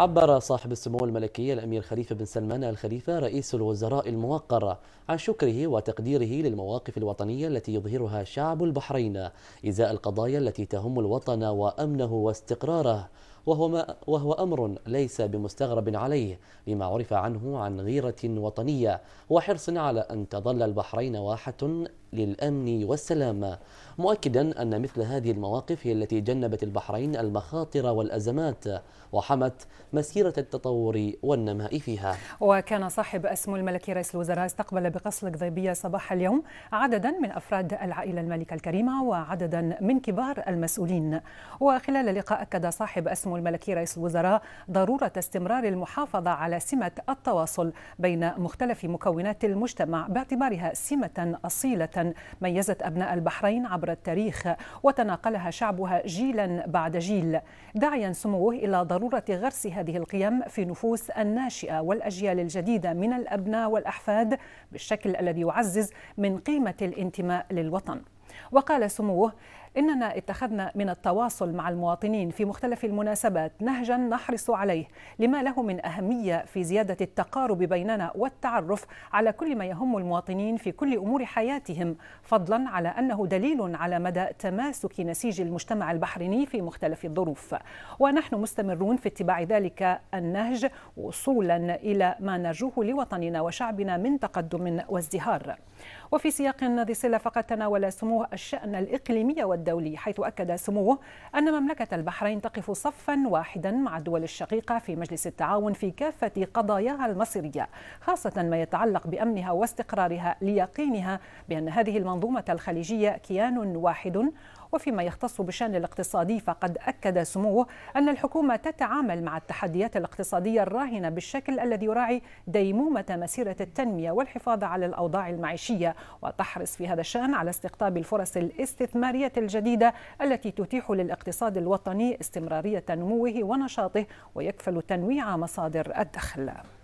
عبر صاحب السمو الملكي الأمير خليفة بن سلمان الخليفة رئيس الوزراء الموقر عن شكره وتقديره للمواقف الوطنية التي يظهرها شعب البحرين إزاء القضايا التي تهم الوطن وأمنه واستقراره وهو, ما وهو أمر ليس بمستغرب عليه لما عرف عنه عن غيرة وطنية وحرص على أن تظل البحرين واحة للأمن والسلام مؤكدا أن مثل هذه المواقف هي التي جنبت البحرين المخاطر والأزمات وحمت مسيرة التطور والنماء فيها وكان صاحب اسم الملكي رئيس الوزراء استقبل بقصر القضيبية صباح اليوم عددا من أفراد العائلة المالكة الكريمة وعددا من كبار المسؤولين وخلال اللقاء أكد صاحب اسم الملكي رئيس الوزراء ضرورة استمرار المحافظة على سمة التواصل بين مختلف مكونات المجتمع باعتبارها سمة أصيلة ميزت أبناء البحرين عبر التاريخ وتناقلها شعبها جيلا بعد جيل داعيا سموه إلى ضرورة غرسها هذه القيم في نفوس الناشئه والاجيال الجديده من الابناء والاحفاد بالشكل الذي يعزز من قيمه الانتماء للوطن وقال سموه إننا اتخذنا من التواصل مع المواطنين في مختلف المناسبات نهجا نحرص عليه لما له من أهمية في زيادة التقارب بيننا والتعرف على كل ما يهم المواطنين في كل أمور حياتهم فضلا على أنه دليل على مدى تماسك نسيج المجتمع البحريني في مختلف الظروف ونحن مستمرون في اتباع ذلك النهج وصولا إلى ما نرجوه لوطننا وشعبنا من تقدم وازدهار وفي سياق ذي صلة فقد تناول سموه الشأن الإقليمي والدولي حيث أكد سموه أن مملكة البحرين تقف صفا واحدا مع الدول الشقيقة في مجلس التعاون في كافة قضاياها المصيرية خاصة ما يتعلق بأمنها واستقرارها ليقينها بأن هذه المنظومة الخليجية كيان واحد وفيما يختص بالشان الاقتصادي فقد أكد سموه أن الحكومة تتعامل مع التحديات الاقتصادية الراهنة بالشكل الذي يراعي ديمومة مسيرة التنمية والحفاظ على الأوضاع المعيشية وتحرص في هذا الشأن على استقطاب الفرص الاستثمارية الجديدة التي تتيح للاقتصاد الوطني استمرارية نموه ونشاطه ويكفل تنويع مصادر الدخل